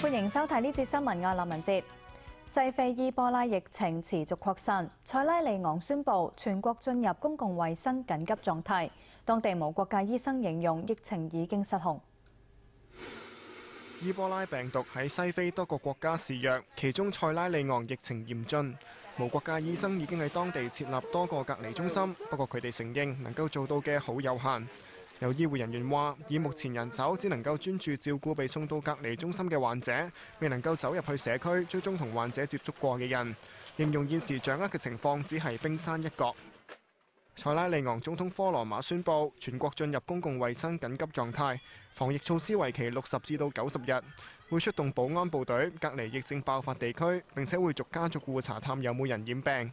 欢迎收睇呢节新闻嘅林文捷，西非伊波拉疫情持续扩散，塞拉利昂宣布全国进入公共卫生紧急状态。当地无国界医生形容疫情已经失控。伊波拉病毒喺西非多个国家肆虐，其中塞拉利昂疫情严峻。无国界医生已经喺当地设立多个隔离中心，不过佢哋承认能够做到嘅好有限。有醫護人員話：以目前人手，只能夠專注照顧被送到隔離中心嘅患者，未能夠走入去社區，追蹤同患者接觸過嘅人。形容現時掌握嘅情況，只係冰山一角。塞拉利昂總統科羅馬宣布，全國進入公共衛生緊急狀態，防疫措施為期六十至到九十日，會出動保安部隊隔離疫症爆發地區，並且會逐家逐户查探有冇人染病。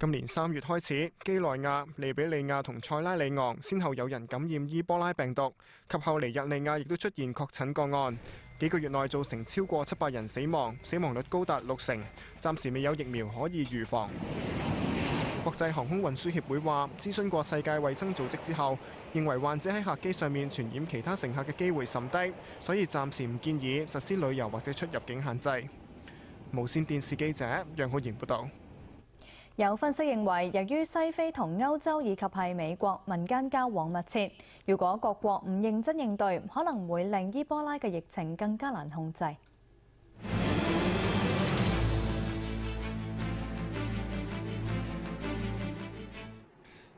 今年三月开始，基内亚、尼比利亚同塞拉利昂先后有人感染伊波拉病毒，及后尼日利亚亦都出现确诊个案。几个月内造成超过七百人死亡，死亡率高达六成。暂时未有疫苗可以预防。国际航空运输协会话，咨询过世界卫生组织之后，认为患者喺客机上面传染其他乘客嘅机会甚低，所以暂时唔建议实施旅游或者出入境限制。无线电视记者杨浩然报道。有分析認為，由於西非同歐洲以及係美國民間交往密切，如果各國唔認真應對，可能會令伊波拉嘅疫情更加難控制。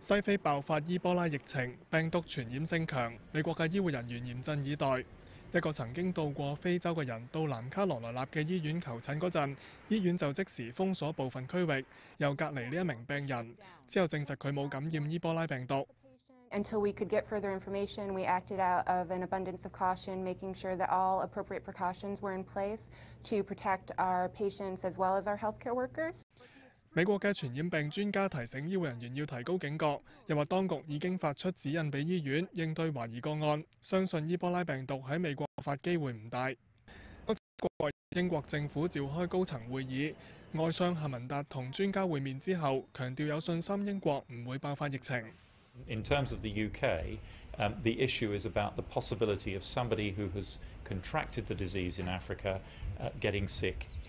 西非爆發伊波拉疫情，病毒傳染性強，美國嘅醫護人員嚴陣以待。一個曾經到過非洲嘅人到南卡羅来纳嘅醫院求診嗰陣，醫院就即時封鎖部分區域，又隔離呢一名病人，之後證實佢冇感染伊波拉病毒。美國嘅傳染病專家提醒醫護人員要提高警覺，又話當局已經發出指引俾醫院應對怀疑個案。相信伊波拉病毒喺美國發機會唔大。英國政府召開高層會議，外相夏文達同專家會面之後，強調有信心英國唔會爆發疫情。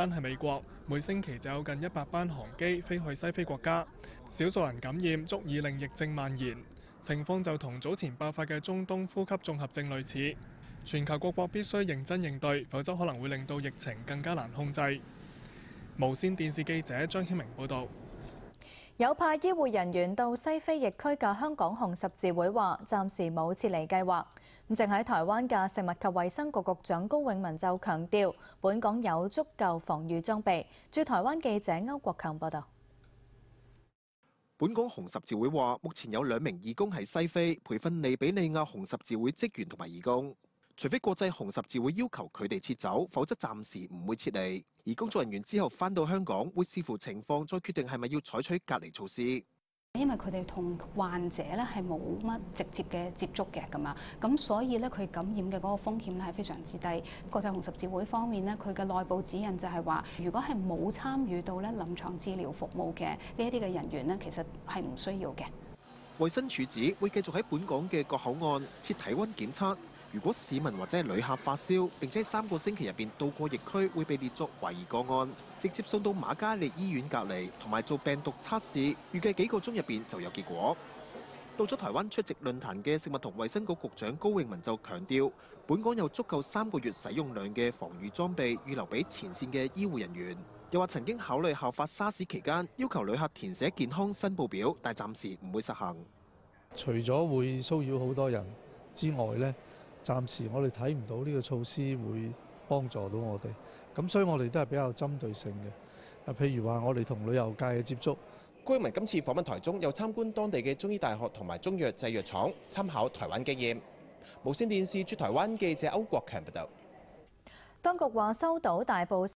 單係美國，每星期就有近一百班航機飛去西非國家，少數人感染足以令疫症蔓延，情況就同早前爆發嘅中東呼吸綜合症類似。全球各國必須認真應對，否則可能會令到疫情更加難控制。無線電視記者張顯明報道。有派醫護人員到西非疫區嘅香港紅十字會話，暫時冇撤離計劃。正喺台灣嘅食物及衛生局局長高永文就強調，本港有足夠防禦裝備。駐台灣記者歐國強報道。本港紅十字會話，目前有兩名義工喺西非培訓利比利亞紅十字會職員同埋義工，除非國際紅十字會要求佢哋撤走，否則暫時唔會撤離。而工作人員之後翻到香港，會視乎情況再決定係咪要採取隔離措施。因为佢哋同患者咧系冇乜直接嘅接触嘅，咁啊，咁所以咧佢感染嘅嗰个风险咧系非常之低。国际红十字会方面咧，佢嘅内部指引就系话，如果系冇参与到咧临床治疗服务嘅呢一啲嘅人员咧，其实系唔需要嘅。卫生署指会继续喺本港嘅各口岸设体温检测。如果市民或者旅客发烧，并且三個星期入边到過疫區，會被列作懷疑個案，直接送到馬加利醫院隔離，同埋做病毒測試。預計幾個鐘入边就有結果。到咗台灣出席論壇嘅食物同衛生局局長高永文就強調，本港有足夠三個月使用量嘅防禦裝備，預留俾前線嘅醫護人員。又話曾經考慮效法沙士期間要求旅客填寫健康申報表，但暫時唔會實行。除咗會騷擾好多人之外呢。暫時我哋睇唔到呢個措施會幫助到我哋，咁所以我哋都係比較針對性嘅。啊，譬如話我哋同旅遊界嘅接觸，居民今次訪問台中，又參觀當地嘅中醫大學同埋中藥製藥廠，參考台灣經驗。無線電視駐台灣記者歐國強報道。當局話收到大部。